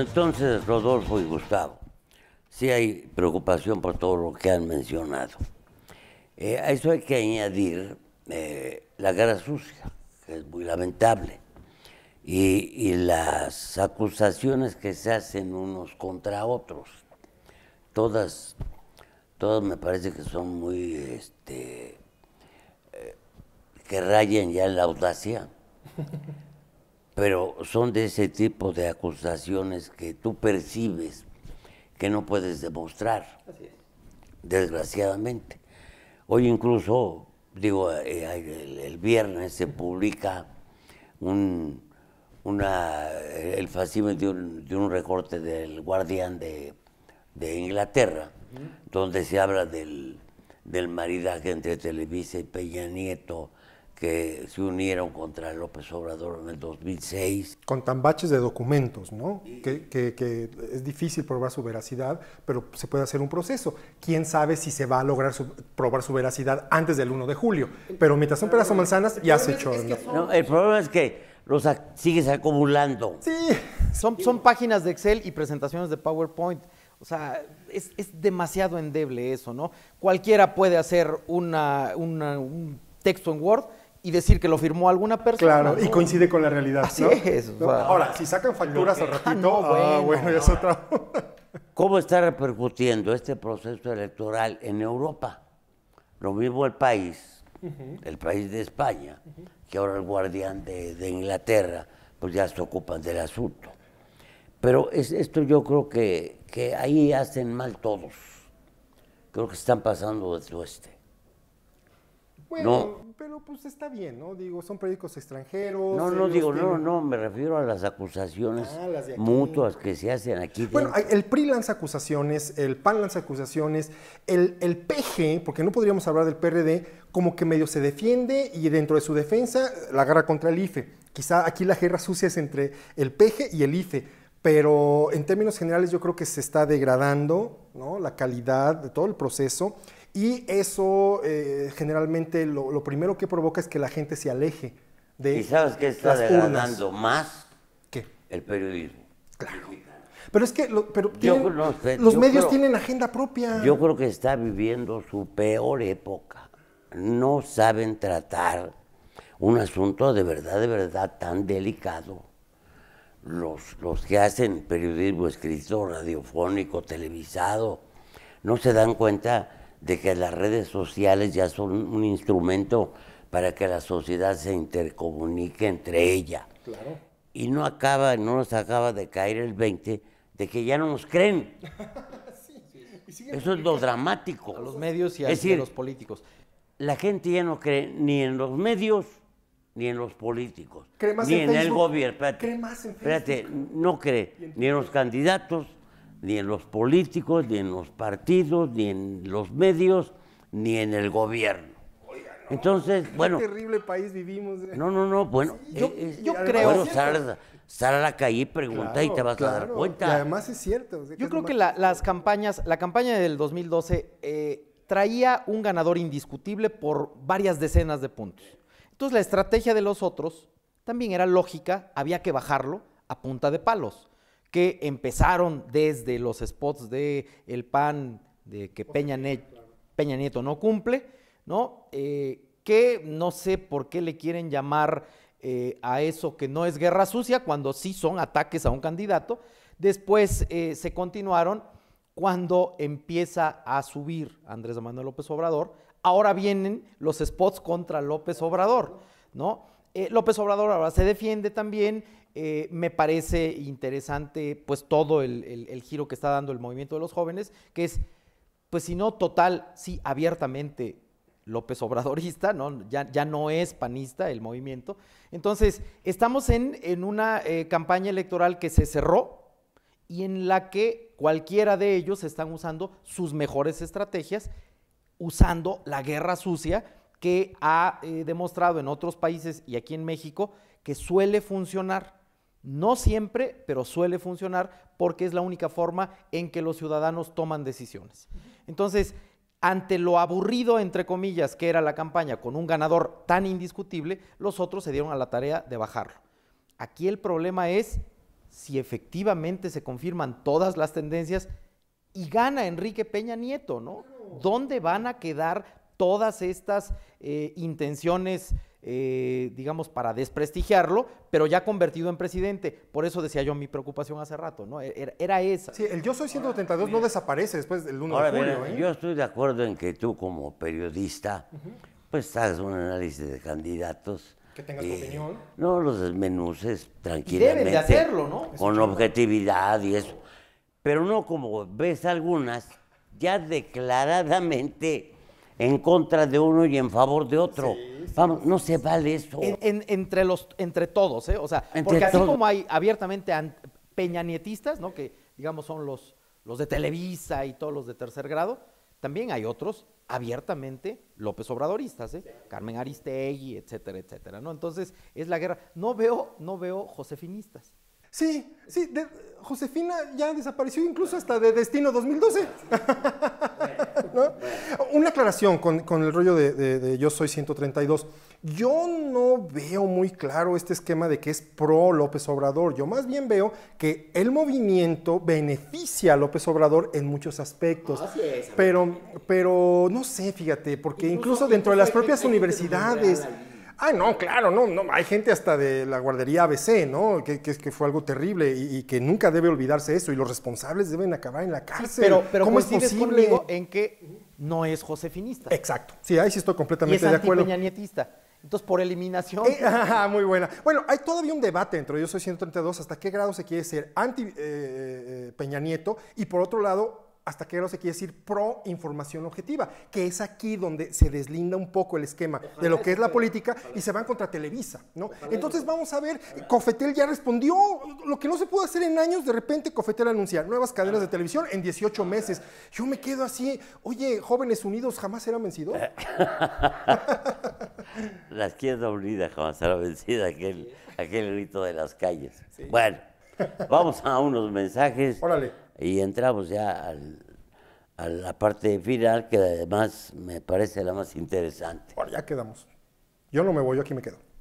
entonces, Rodolfo y Gustavo, sí hay preocupación por todo lo que han mencionado. Eh, a eso hay que añadir eh, la guerra sucia, que es muy lamentable, y, las acusaciones que se hacen unos contra otros. Todas, todas me parece que son muy, este, eh, que rayen ya en la audacia. pero son de ese tipo de acusaciones que tú percibes que no puedes demostrar, desgraciadamente. Hoy incluso, digo, eh, el, viernes se publica un, una, eh, el fascismo de un, recorte del Guardián de, Inglaterra, donde se habla del, del maridaje entre Televisa y Peña Nieto, que se unieron contra López Obrador en el 2006. Con tambaches de documentos, ¿no? Que, es difícil probar su veracidad, pero se puede hacer un proceso. ¿Quién sabe si se va a lograr probar su veracidad antes del 1 de julio? Pero mientras son pedazos manzanas, ya se echó. No, el problema es que los sigues acumulando. Sí. Son, son páginas de Excel y presentaciones de PowerPoint. O sea, es, demasiado endeble eso, ¿no? Cualquiera puede hacer un texto en Word y decir que lo firmó alguna persona. Claro, y coincide con la realidad. Así es. Ahora, si sacan facturas al ah, ratito, ah, bueno, ya es otra. ¿Cómo está repercutiendo este proceso electoral en Europa? Lo mismo el país, el país de España, que ahora el guardián de, Inglaterra, pues ya se ocupan del asunto. Pero es, esto yo creo que, que ahí hacen mal todos. Creo que están pasando de oeste. Bueno, pero pues está bien, ¿no? Digo, son periódicos extranjeros. No, no, digo, no, no, me refiero a las acusaciones ah, mutuas que se hacen aquí. Bueno, el PRI lanza acusaciones, el PAN lanza acusaciones, el, el PG, porque no podríamos hablar del PRD, como que medio se defiende y dentro de su defensa la agarra contra el IFE. Quizá aquí la guerra sucia es entre el PG y el IFE pero en términos generales yo creo que se está degradando ¿no? la calidad de todo el proceso y eso eh, generalmente lo, primero que provoca es que la gente se aleje de. ¿Y sabes qué está degradando más? que El periodismo. Claro. Pero es que los medios tienen agenda propia. Yo creo que está viviendo su peor época. No saben tratar un asunto de verdad, de verdad tan delicado. Los, los que hacen periodismo escrito, radiofónico, televisado, no se dan cuenta de que las redes sociales ya son un instrumento para que la sociedad se intercomunique entre ella. Y no acaba, no nos acaba de caer el 20 de que ya no nos creen. Eso es lo dramático. A los medios y a, los políticos. La gente ya no cree ni en los medios ni en los políticos, ni en, el gobierno. en Facebook. no cree ni en los candidatos, ni en los políticos, ni en los partidos, ni en los medios, ni en el gobierno. Entonces, qué bueno. terrible país vivimos. Eh. No, no, no, bueno. yo, eh, eh, creo. sal, a la calle y pregunta y te vas a dar cuenta. además es cierto. yo creo que la, las campañas, la campaña del 2012 traía un ganador indiscutible por varias decenas de puntos. Entonces la estrategia de los otros también era lógica, había que bajarlo a punta de palos que empezaron desde los spots de El PAN, de que Peña, Peña Nieto no cumple, ¿no? Eh, que no sé por qué le quieren llamar eh, a eso que no es guerra sucia cuando sí son ataques a un candidato. Después eh, se continuaron cuando empieza a subir Andrés Manuel López Obrador. Ahora vienen los spots contra López Obrador, ¿no? Eh, López Obrador ahora se defiende también. Eh, me parece interesante pues todo el, giro que está dando el movimiento de los jóvenes, que es, pues si no total, sí, abiertamente López Obradorista, ¿no? Ya, ya no es panista el movimiento. Entonces, estamos en, una eh, campaña electoral que se cerró y en la que cualquiera de ellos están usando sus mejores estrategias, usando la guerra sucia que ha eh, demostrado en otros países y aquí en México que suele funcionar. No siempre, pero suele funcionar porque es la única forma en que los ciudadanos toman decisiones. Entonces, ante lo aburrido, entre comillas, que era la campaña con un ganador tan indiscutible, los otros se dieron a la tarea de bajarlo. Aquí el problema es si efectivamente se confirman todas las tendencias y gana Enrique Peña Nieto, ¿no? ¿Dónde van a quedar todas estas eh, intenciones, eh, digamos, para desprestigiarlo, pero ya convertido en presidente. Por eso decía yo mi preocupación hace rato, ¿no? E-, era, esa. Sí, el yo soy 132 no desaparece después del 1 de julio. ¿eh? Yo estoy de acuerdo en que tú como periodista, pues hagas un análisis de candidatos. Que tengas opinión. No, los desmenuces tranquilamente. Y de hacerlo, ¿no? Con objetividad y eso. Pero no como ves algunas ya declaradamente en contra de uno y en favor de otro. Vamos, no se vale eso. entre, los, entre todos, ¿eh? O sea, porque así como hay abiertamente peñanietistas, ¿no? Que digamos son los, los de Televisa y todos los de tercer grado, también hay otros abiertamente López Obradoristas, ¿eh? Carmen Aristegui, etcétera, etcétera, ¿no? Entonces, es la guerra. No veo, no veo josefinistas. Sí, sí, Josefina ya desapareció incluso hasta de Destino 2012. Una aclaración con, el rollo de, Yo Soy 132. Yo no veo muy claro este esquema de que es pro López Obrador. Yo más bien veo que el movimiento beneficia a López Obrador en muchos aspectos. Ah, pero, pero no sé, fíjate, porque incluso, dentro de las propias universidades... Ah, no, claro, no, no. Hay gente hasta de la guardería ABC, ¿no? Que, que, que fue algo terrible y, que nunca debe olvidarse eso. Y los responsables deben acabar en la cárcel. Pero, pero ¿cómo es posible? en que no es josefinista. Exacto. Sí, ahí sí estoy completamente es de acuerdo. Nietista. Entonces, por eliminación. Eh, muy buena. Bueno, hay todavía un debate entre yo soy 132, hasta qué grado se quiere ser anti eh, eh, Peña Nieto y por otro lado hasta que no se quiere decir pro información objetiva, que es aquí donde se deslinda un poco el esquema de lo que es la política y se van contra Televisa, ¿no? Entonces vamos a ver, Cofetel ya respondió, lo que no se pudo hacer en años, de repente Cofetel anuncia nuevas cadenas de televisión en 18 meses. Yo me quedo así, oye, jóvenes unidos jamás será vencido la izquierda unida jamás será vencida, aquel, aquel grito de las calles. Bueno, vamos a unos mensajes. Órale y entramos pues, ya a la parte final, que además me parece la más interesante. Bueno, ya quedamos. Yo no me voy, yo aquí me quedo.